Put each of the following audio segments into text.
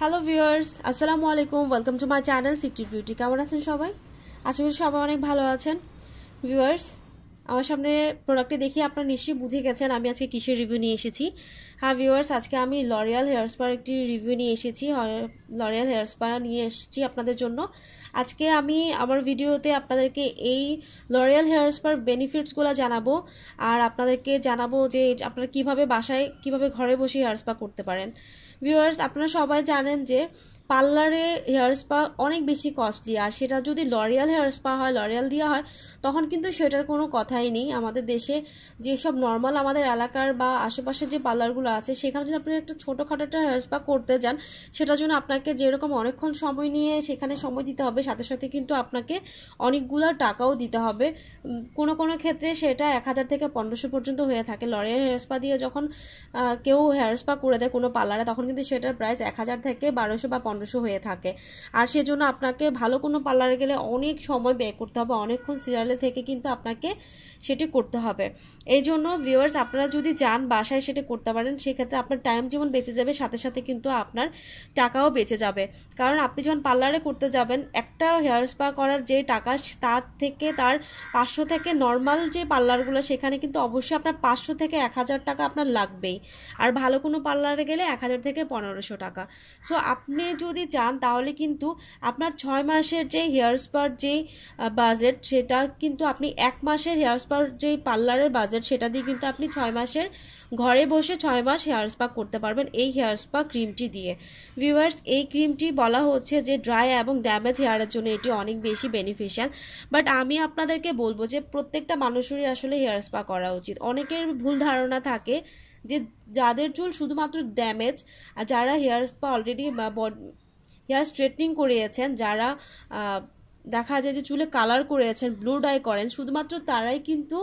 hello viewers আসসালামু আলাইকুম welcome to my channel city beauty কেমন আছেন সবাই আশা করি সবাই অনেক ভালো আছেন ভিউয়ার্স আমার সামনে প্রোডাক্টটি দেখি আপনারা নিশ্চয়ই বুঝে গেছেন আমি আজকে কিসের রিভিউ নিয়ে এসেছি হ্যাঁ ভিউয়ার্স আজকে আমি লরিয়াল হেয়ার স্পার একটি রিভিউ নিয়ে এসেছি লরিয়াল হেয়ার স্পা নিয়ে এসেছি আপনাদের জন্য আজকে আমি আমার ভিডিওতে আপনাদেরকে এই লরিয়াল হেয়ার স্পার বেনিফিটসগুলো জানাবো আর আপনাদেরকে জানাবো যে আপনারা কিভাবে বাসায় কিভাবে ঘরে বসে হেয়ার স্পা করতে পারেন ভিউয়ার্স আপনারা সবাই জানেন যে পার্লারে হেয়ার স্পা অনেক বেশি কস্টলি আর সেটা যদি লরিয়াল হেয়ার স্পা হয় লরিয়াল দেওয়া হয় তখন কিন্তু সেটার কোনো কথাই নেই আমাদের দেশে যেসব নর্মাল আমাদের এলাকার বা আশেপাশের যে পার্লারগুলো আছে সেখানে যদি আপনি একটা ছোটোখাটো একটা হেয়ার স্পা করতে যান সেটার জন্য আপনাকে যেরকম অনেকক্ষণ সময় নিয়ে সেখানে সময় দিতে হবে সাথে সাথে কিন্তু আপনাকে অনেকগুলো টাকাও দিতে হবে কোনো কোনো ক্ষেত্রে সেটা এক হাজার থেকে পনেরোশো পর্যন্ত হয়ে থাকে লরিয়াল হেয়ার স্পা দিয়ে যখন কেউ হেয়ার স্পা করে দেয় কোনো পার্লারে তখন কিন্তু সেটার প্রাইস এক হাজার থেকে বারোশো বা মানুষও হয়ে থাকে আর সেজন্য আপনাকে ভালো কোনো পার্লারে গেলে অনেক সময় ব্যয় করতে হবে অনেকক্ষণ সিরিয়ালে থেকে কিন্তু আপনাকে সেটি করতে হবে এই জন্য ভিউয়ার্স আপনারা যদি যান বাসায় সেটা করতে পারেন সেক্ষেত্রে আপনার টাইম যেমন বেঁচে যাবে সাথে সাথে কিন্তু আপনার টাকাও বেঁচে যাবে কারণ আপনি যখন পার্লারে করতে যাবেন একটা হেয়ার স্পা করার যে টাকা তার থেকে তার পাঁচশো থেকে নর্মাল যে পার্লারগুলো সেখানে কিন্তু অবশ্যই আপনার পাঁচশো থেকে এক হাজার টাকা আপনার লাগবেই আর ভালো কোনো পার্লারে গেলে এক হাজার থেকে পনেরোশো টাকা সো আপনি যদি চান তাহলে কিন্তু আপনার ছয় মাসের যে হেয়ার স্পার যে বাজেট সেটা কিন্তু আপনি এক মাসের হেয়ার স্পার যে পার্লারের বাজেট সেটা দিয়ে কিন্তু আপনি ছয় মাসের ঘরে বসে ছয় মাস হেয়ার স্পা করতে পারবেন এই হেয়ার স্পা ক্রিমটি দিয়ে ভিউয়ার্স এই ক্রিমটি বলা হচ্ছে যে ড্রাই এবং ড্যামেজ হেয়ারের জন্য এটি অনেক বেশি বেনিফিশিয়াল বাট আমি আপনাদেরকে বলবো যে প্রত্যেকটা মানুষেরই আসলে হেয়ার স্পা করা উচিত অনেকের ভুল ধারণা থাকে যে যাদের চুল শুধুমাত্র ড্যামেজ আর যারা hair spa already hair straightening করিয়েছেন যারা দেখা যায় যে চুলে কালার করেছেন ব্লু ডাই করেন শুধুমাত্র তারাই কিন্তু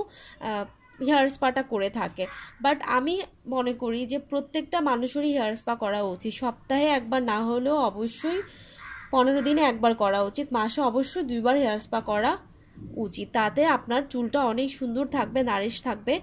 হেয়ার স্পাটা করে থাকে বাট আমি মনে করি যে প্রত্যেকটা মানুষেরই হেয়ার স্পা করা উচিত সপ্তাহে একবার না হলেও অবশ্যই পনেরো দিনে একবার করা উচিত মাসে অবশ্যই দুইবার হেয়ার স্পা করা উচিত তাতে আপনার চুলটা অনেক সুন্দর থাকবে নারিশ থাকবে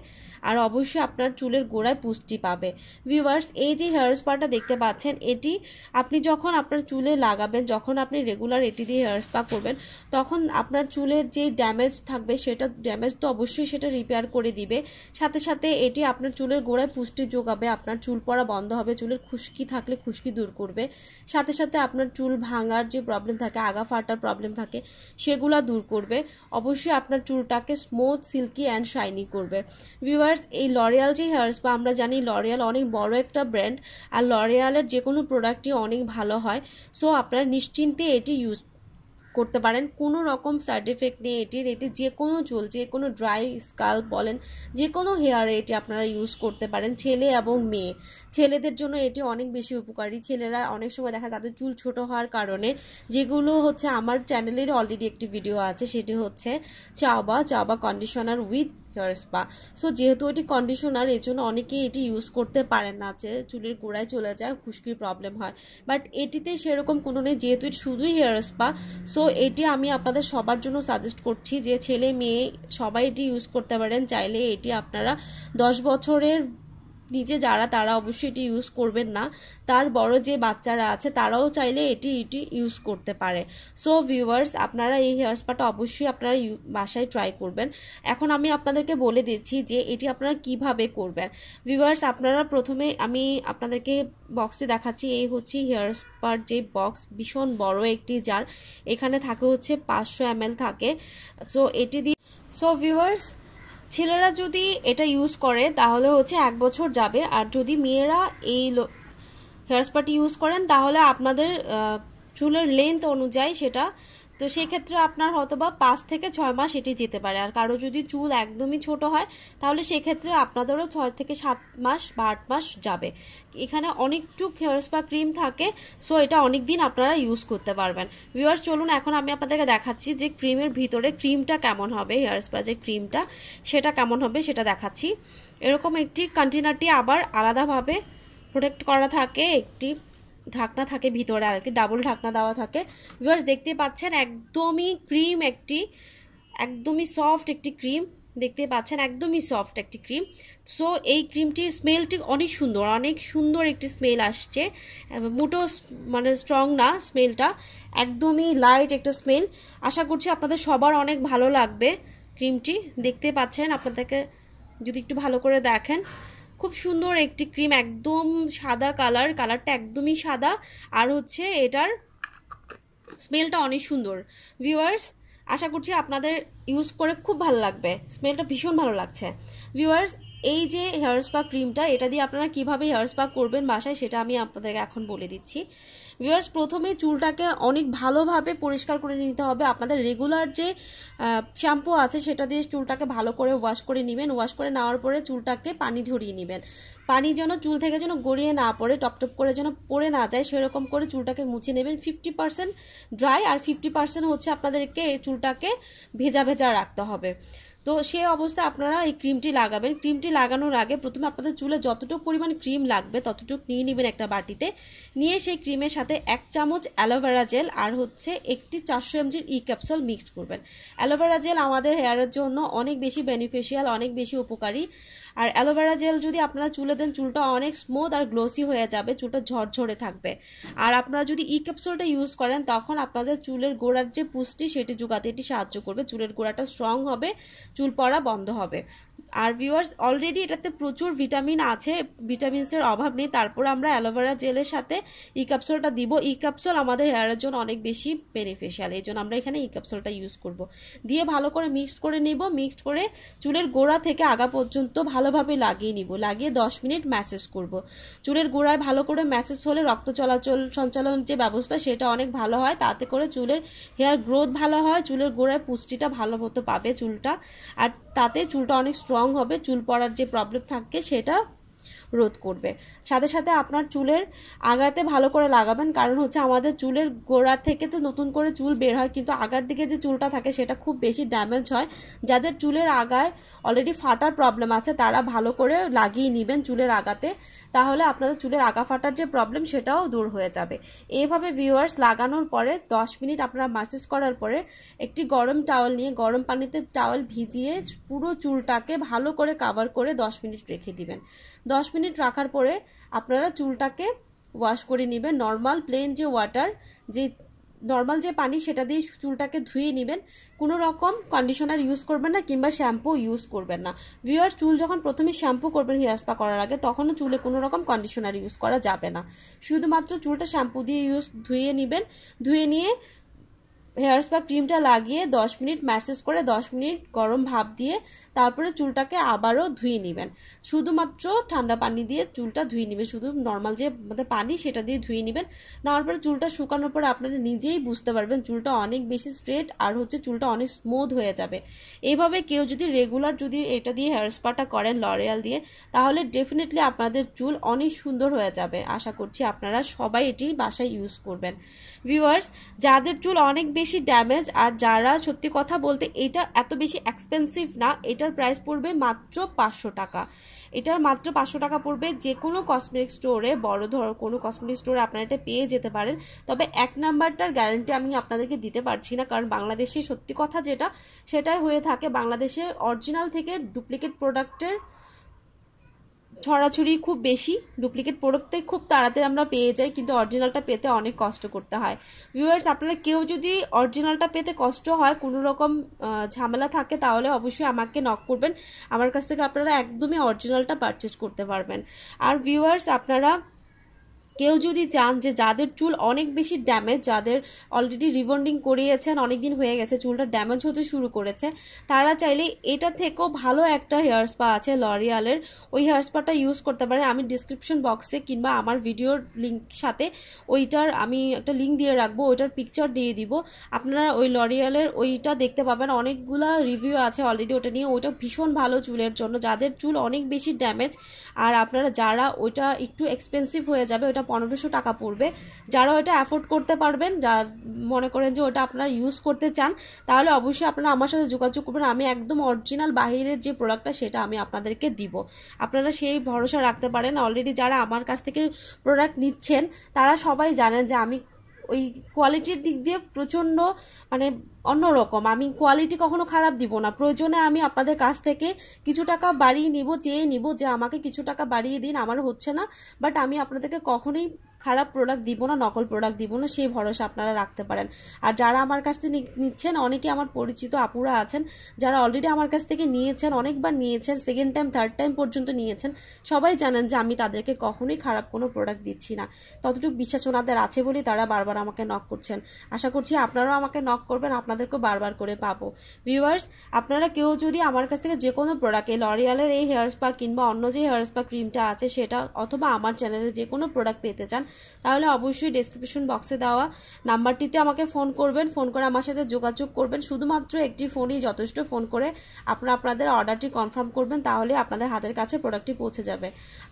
আর অবশ্যই আপনার চুলের গোড়ায় পুষ্টি পাবে ভিউয়ার্স এই যে হেয়ার স্পাটা দেখতে পাচ্ছেন এটি আপনি যখন আপনার চুলে লাগাবেন যখন আপনি রেগুলার এটি দিয়ে হেয়ার স্পা করবেন তখন আপনার চুলের যে ড্যামেজ থাকবে সেটা ড্যামেজ তো অবশ্যই সেটা রিপেয়ার করে দিবে সাথে সাথে এটি আপনার চুলের গোড়ায় পুষ্টি যোগাবে আপনার চুল পড়া বন্ধ হবে চুলের খুশকি থাকলে খুশকি দূর করবে সাথে সাথে আপনার চুল ভাঙার যে প্রবলেম থাকে আগা ফাটার প্রবলেম থাকে সেগুলো দূর করবে অবশ্যই আপনার চুলটাকে স্মুথ সিল্কি অ্যান্ড শাইনি করবে ভিউয়ার ভিউয়ার্স এই লরিয়াল যে হেয়ার্স বা আমরা জানি লরিয়াল অনেক বড় একটা ব্র্যান্ড আর লরিয়ালের যে কোনো প্রোডাক্টই অনেক ভালো হয় সো আপনারা নিশ্চিন্তে এটি ইউজ করতে পারেন কোনো রকম সাইড এফেক্ট নেই এটির এটি যে কোনো চুল যে কোনো ড্রাই স্কাল বলেন যে কোনো হেয়ারে এটি আপনারা ইউজ করতে পারেন ছেলে এবং মেয়ে ছেলেদের জন্য এটি অনেক বেশি উপকারী ছেলেরা অনেক সময় দেখা তাদের চুল ছোট হওয়ার কারণে যেগুলো হচ্ছে আমার চ্যানেলের অলরেডি একটি ভিডিও আছে সেটি হচ্ছে চাওবা চাওবা conditioner with hair spa so যেহেতু এটি কন্ডিশনার এই জন্য অনেকেই এটি ইউজ করতে পারেন না যে চুলের গোড়ায় চলে যায় খুশকির প্রবলেম হয় বাট এটিতে সেরকম কোনো নেই যেহেতু এটি শুধুই হেয়ার স্পা সো এটি আমি আপনাদের সবার জন্য সাজেস্ট করছি যে ছেলে মেয়ে সবাই এটি ইউজ করতে পারেন চাইলে এটি আপনারা দশ বছরের নিজে যারা তারা অবশ্যই এটি ইউজ করবেন না তার বড় যে বাচ্চারা আছে তারাও চাইলে এটি এটি ইউজ করতে পারে সো ভিউয়ার্স আপনারা এই হেয়ার স্পাটা অবশ্যই আপনারা বাসায় ট্রাই করবেন এখন আমি আপনাদেরকে বলে দিচ্ছি যে এটি আপনারা কিভাবে করবেন ভিউয়ার্স আপনারা প্রথমে আমি আপনাদেরকে বক্সটি দেখাচ্ছি এই হচ্ছে হেয়ার স্পার যে বক্স ভীষণ বড় একটি যার এখানে থাকে হচ্ছে পাঁচশো এম থাকে সো এটি দিয়ে সো ভিউয়ার্স ছেলেরা যদি এটা ইউজ করে তাহলে হচ্ছে এক বছর যাবে আর যদি মেয়েরা এই হেয়ার স্পাটি ইউজ করেন তাহলে আপনাদের চুলের লেন্থ অনুযায়ী সেটা তো সেক্ষেত্রে আপনার হয়তো বা পাঁচ থেকে ছয় মাস এটি যেতে পারে আর কারো যদি চুল একদমই ছোট হয় তাহলে সেক্ষেত্রে আপনাদেরও ছয় থেকে সাত মাস বা আট মাস যাবে এখানে অনেকটুক হেয়ার স্পা ক্রিম থাকে সো এটা অনেক দিন আপনারা ইউজ করতে পারবেন ভিউয়ার্স চলুন এখন আমি আপনাদেরকে দেখাচ্ছি যে ক্রিমের ভিতরে ক্রিমটা কেমন হবে হেয়ার স্পা যে ক্রিমটা সেটা কেমন হবে সেটা দেখাচ্ছি এরকম একটি কন্টেনারটি আবার আলাদাভাবে প্রোটেক্ট করা থাকে একটি ঢাকনা থাকে ভিতরে আর কি ডাবল ঢাকনা দেওয়া থাকে ভিউয়ার্স দেখতে পাচ্ছেন একদমই ক্রিম একটি একদমই সফট একটি ক্রিম দেখতে পাচ্ছেন একদমই সফট একটি ক্রিম সো এই ক্রিমটির স্মেলটি অনেক সুন্দর অনেক সুন্দর একটি স্মেল আসছে মোটো মানে স্ট্রং না স্মেলটা একদমই লাইট একটা স্মেল আশা করছি আপনাদের সবার অনেক ভালো লাগবে ক্রিমটি দেখতে পাচ্ছেন আপনাদেরকে যদি একটু ভালো করে দেখেন খুব সুন্দর একটি ক্রিম একদম সাদা কালার কালারটা একদমই সাদা আর হচ্ছে এটার স্মেলটা অনেক সুন্দর ভিউয়ার্স আশা করছি আপনাদের ইউজ করে খুব ভালো লাগবে স্মেলটা ভীষণ ভালো লাগছে ভিউয়ার্স এই যে হেয়ার স্পা ক্রিমটা এটা দিয়ে আপনারা কিভাবে হেয়ার স্পা করবেন বাসায় সেটা আমি আপনাদেরকে এখন বলে দিচ্ছি ভিউয়ার্স প্রথমে চুলটাকে অনেক ভালোভাবে পরিষ্কার করে নিতে হবে আপনাদের রেগুলার যে শ্যাম্পু আছে সেটা দিয়ে চুলটাকে ভালো করে ওয়াশ করে নেবেন ওয়াশ করে নেওয়ার পরে চুলটাকে পানি ঝরিয়ে নেবেন পানি যেন চুল থেকে যেন গড়িয়ে না পড়ে টপটপ করে যেন পড়ে না যায় সেরকম করে চুলটাকে মুছে নেবেন ফিফটি পার্সেন্ট ড্রাই আর ফিফটি পার্সেন্ট হচ্ছে আপনাদেরকে চুলটাকে ভেজা ভেজা রাখতে হবে তো সে অবস্থায় আপনারা এই ক্রিমটি লাগাবেন ক্রিমটি লাগানোর আগে প্রথমে আপনাদের চুলে যতটুকু পরিমাণ ক্রিম লাগবে ততটুকু নিয়ে নেবেন একটা বাটিতে নিয়ে সেই ক্রিমের সাথে এক চামচ অ্যালোভেরা জেল আর হচ্ছে একটি চারশো এমজির ই ক্যাপসুল মিক্সড করবেন অ্যালোভেরা জেল আমাদের হেয়ারের জন্য অনেক বেশি বেনিফিশিয়াল অনেক বেশি উপকারী আর অ্যালোভেরা জেল যদি আপনারা চুলে দেন চুলটা অনেক স্মুথ আর গ্লোসি হয়ে যাবে চুলটা ঝরঝরে থাকবে আর আপনারা যদি ই ক্যাপসুলটা ইউজ করেন তখন আপনাদের চুলের গোড়ার যে পুষ্টি সেটি যোগাতে এটি সাহায্য করবে চুলের গোড়াটা স্ট্রং হবে চুল পড়া বন্ধ হবে আর ভিউয়ার্স অলরেডি এটাতে প্রচুর ভিটামিন আছে ভিটামিনসের অভাব নেই তারপর আমরা অ্যালোভেরা জেলের সাথে ই ক্যাপসুলটা দিব ই ক্যাপসুল আমাদের হেয়ারের জন্য অনেক বেশি বেনিফিশিয়াল এই জন্য আমরা এখানে ই ক্যাপসুলটা ইউজ করব দিয়ে ভালো করে মিক্সড করে নেব মিক্সড করে চুলের গোড়া থেকে আগা পর্যন্ত ভালোভাবে লাগিয়ে নিব লাগিয়ে 10 মিনিট ম্যাসেজ করব চুলের গোড়ায় ভালো করে ম্যাসেজ হলে রক্ত চলাচল সঞ্চালন যে ব্যবস্থা সেটা অনেক ভালো হয় তাতে করে চুলের হেয়ার গ্রোথ ভালো হয় চুলের গোড়ায় পুষ্টিটা ভালো মতো পাবে চুলটা আর তাতে চুলটা অনেক স্ট্রং হবে চুল পড়ার যে প্রবলেম থাকে সেটা রোধ করবে সাথে সাথে আপনার চুলের আগাতে ভালো করে লাগাবেন কারণ হচ্ছে আমাদের চুলের গোড়া থেকে তো নতুন করে চুল বের হয় কিন্তু আগার দিকে যে চুলটা থাকে সেটা খুব বেশি ড্যামেজ হয় যাদের চুলের আগায় অলরেডি ফাটার প্রবলেম আছে তারা ভালো করে লাগিয়ে নেবেন চুলের আগাতে তাহলে আপনাদের চুলের আগা ফাটার যে প্রবলেম সেটাও দূর হয়ে যাবে এভাবে ভিউয়ার্স লাগানোর পরে দশ মিনিট আপনারা মাসেজ করার পরে একটি গরম টাওয়াল নিয়ে গরম পানিতে টাওয়াল ভিজিয়ে পুরো চুলটাকে ভালো করে কাভার করে দশ মিনিট রেখে দিবেন দশ মিনিট মিনিট রাখার পরে আপনারা চুলটাকে ওয়াশ করে নেবেন নর্মাল প্লেন যে ওয়াটার যে নর্মাল যে পানি সেটা দিয়ে চুলটাকে ধুয়ে নেবেন কোনো রকম কন্ডিশনার ইউজ করবেন না কিংবা শ্যাম্পু ইউজ করবেন না ভিউয়ার চুল যখন প্রথমে শ্যাম্পু করবেন হেয়ার স্পা করার আগে তখনও চুলে কোনো রকম কন্ডিশনার ইউজ করা যাবে না শুধুমাত্র চুলটা শ্যাম্পু দিয়ে ইউজ ধুয়ে নেবেন ধুয়ে নিয়ে হেয়ার স্পা ক্রিমটা লাগিয়ে দশ মিনিট ম্যাসেজ করে দশ মিনিট গরম ভাপ দিয়ে তারপরে চুলটাকে আবারও ধুয়ে নেবেন শুধুমাত্র ঠান্ডা পানি দিয়ে চুলটা ধুয়ে নেবেন শুধু নর্মাল যে মানে পানি সেটা দিয়ে ধুয়ে নেবেন নেওয়ার পরে চুলটা শুকানোর পর আপনারা নিজেই বুঝতে পারবেন চুলটা অনেক বেশি স্ট্রেট আর হচ্ছে চুলটা অনেক স্মুথ হয়ে যাবে এইভাবে কেউ যদি রেগুলার যদি এটা দিয়ে হেয়ার স্পাটা করেন লরিয়াল দিয়ে তাহলে ডেফিনেটলি আপনাদের চুল অনেক সুন্দর হয়ে যাবে আশা করছি আপনারা সবাই এটি বাসায় ইউজ করবেন ভিউয়ার্স যাদের চুল অনেক বেশি ড্যামেজ আর যারা সত্যি কথা বলতে এটা এত বেশি এক্সপেন্সিভ না এটা এটার প্রাইস পড়বে মাত্র পাঁচশো টাকা এটার মাত্র পাঁচশো টাকা পড়বে যে কোনো কসমেটিক স্টোরে বড় ধর কোনো কসমেটিক স্টোরে আপনারা এটা পেয়ে যেতে পারেন তবে এক নাম্বারটার গ্যারান্টি আমি আপনাদেরকে দিতে পারছি না কারণ বাংলাদেশে সত্যি কথা যেটা সেটাই হয়ে থাকে বাংলাদেশে অরিজিনাল থেকে ডুপ্লিকেট প্রোডাক্টের ছড়াছড়ি খুব বেশি ডুপ্লিকেট প্রোডাক্টটাই খুব তাড়াতাড়ি আমরা পেয়ে যাই কিন্তু অরিজিনালটা পেতে অনেক কষ্ট করতে হয় ভিউয়ার্স আপনারা কেউ যদি অরিজিনালটা পেতে কষ্ট হয় কোনো রকম ঝামেলা থাকে তাহলে অবশ্যই আমাকে নক করবেন আমার কাছ থেকে আপনারা একদমই অরিজিনালটা পারচেস করতে পারবেন আর ভিউয়ার্স আপনারা কেউ যদি চান যে যাদের চুল অনেক বেশি ড্যামেজ যাদের অলরেডি রিবন্ডিং করিয়েছেন অনেক দিন হয়ে গেছে চুলটা ড্যামেজ হতে শুরু করেছে তারা চাইলে এটা থেকেও ভালো একটা হেয়ার স্পা আছে লরিয়ালের ওই হেয়ার স্পাটা ইউজ করতে পারেন আমি ডিসক্রিপশন বক্সে কিংবা আমার ভিডিওর লিঙ্ক সাথে ওইটার আমি একটা লিঙ্ক দিয়ে রাখবো ওইটার পিকচার দিয়ে দিব আপনারা ওই লরিয়ালের ওইটা দেখতে পাবেন অনেকগুলা রিভিউ আছে অলরেডি ওটা নিয়ে ওইটা ভীষণ ভালো চুলের জন্য যাদের চুল অনেক বেশি ড্যামেজ আর আপনারা যারা ওইটা একটু এক্সপেন্সিভ হয়ে যাবে ওইটা পনেরোশো টাকা পড়বে যারা ওটা অ্যাফোর্ড করতে পারবেন যা মনে করেন যে ওটা আপনারা ইউজ করতে চান তাহলে অবশ্যই আপনারা আমার সাথে যোগাযোগ করবেন আমি একদম অরিজিনাল বাহিরের যে প্রোডাক্টটা সেটা আমি আপনাদেরকে দিব আপনারা সেই ভরসা রাখতে পারেন অলরেডি যারা আমার কাছ থেকে প্রোডাক্ট নিচ্ছেন তারা সবাই জানেন যে আমি ওই কোয়ালিটির দিক দিয়ে প্রচণ্ড মানে অন্যরকম আমি কোয়ালিটি কখনো খারাপ দিব না প্রয়োজনে আমি আপনাদের কাছ থেকে কিছু টাকা বাড়িয়ে নিব চেয়ে নিব যে আমাকে কিছু টাকা বাড়িয়ে দিন আমার হচ্ছে না বাট আমি আপনাদেরকে কখনোই খারাপ প্রোডাক্ট দিব না নকল প্রোডাক্ট দিব না সেই ভরসা আপনারা রাখতে পারেন আর যারা আমার কাছ থেকে নিচ্ছেন অনেকে আমার পরিচিত আপুরা আছেন যারা অলরেডি আমার কাছ থেকে নিয়েছেন অনেকবার নিয়েছেন সেকেন্ড টাইম থার্ড টাইম পর্যন্ত নিয়েছেন সবাই জানেন যে আমি তাদেরকে কখনোই খারাপ কোনো প্রোডাক্ট দিচ্ছি না ততটুকু বিশ্বাস ওনাদের আছে বলেই তারা বারবার আমাকে নক করছেন আশা করছি আপনারাও আমাকে নক করবেন আপনার আপনাদেরকে বারবার করে পাবো ভিউয়ার্স আপনারা কেউ যদি আমার কাছ থেকে যে কোনো প্রোডাক্টে লরিয়ালের এই হেয়ার স্পা কিংবা অন্য যে হেয়ার স্পা ক্রিমটা আছে সেটা অথবা আমার চ্যানেলে যে কোনো প্রোডাক্ট পেতে চান তাহলে অবশ্যই ডেসক্রিপশন বক্সে দেওয়া নাম্বারটিতে আমাকে ফোন করবেন ফোন করে আমার সাথে যোগাযোগ করবেন শুধুমাত্র একটি ফোনই যথেষ্ট ফোন করে আপনারা আপনাদের অর্ডারটি কনফার্ম করবেন তাহলে আপনাদের হাতের কাছে প্রোডাক্টটি পৌঁছে যাবে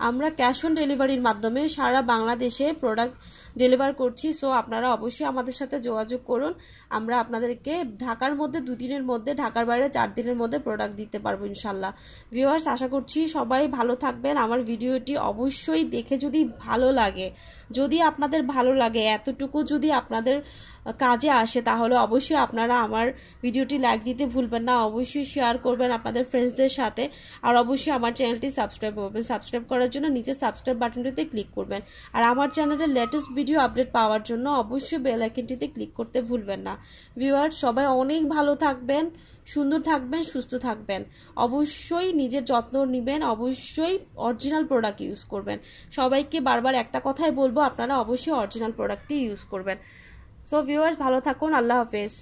আমরা ক্যাশ অন ডেলিভারির মাধ্যমে সারা বাংলাদেশে প্রোডাক্ট ডেলিভার করছি সো আপনারা অবশ্যই আমাদের সাথে যোগাযোগ করুন আমরা আপনাদেরকে আপনাদেরকে ঢাকার মধ্যে দু দিনের মধ্যে ঢাকার বাইরে চার দিনের মধ্যে প্রোডাক্ট দিতে পারবো ইনশাল্লাহ ভিউয়ার্স আশা করছি সবাই ভালো থাকবেন আমার ভিডিওটি অবশ্যই দেখে যদি ভালো লাগে যদি আপনাদের ভালো লাগে এতটুকু যদি আপনাদের কাজে আসে তাহলে অবশ্যই আপনারা আমার ভিডিওটি লাইক দিতে ভুলবেন না অবশ্যই শেয়ার করবেন আপনাদের ফ্রেন্ডসদের সাথে আর অবশ্যই আমার চ্যানেলটি সাবস্ক্রাইব করবেন সাবস্ক্রাইব করার জন্য নিচে সাবস্ক্রাইব বাটনটিতে ক্লিক করবেন আর আমার চ্যানেলের লেটেস্ট ভিডিও আপডেট পাওয়ার জন্য অবশ্যই বেল আইকনটিতে ক্লিক করতে ভুলবেন না ভিউয়ার সবাই অনেক ভালো থাকবেন সুন্দর থাকবেন সুস্থ থাকবেন অবশ্যই নিজের যত্ন নেবেন অবশ্যই অরিজিনাল প্রোডাক্ট ইউজ করবেন সবাইকে বারবার একটা কথাই বলবো আপনারা অবশ্যই অরিজিনাল প্রোডাক্টই ইউজ করবেন সো ভিউয়ার্স ভালো থাকুন আল্লাহ হাফেজ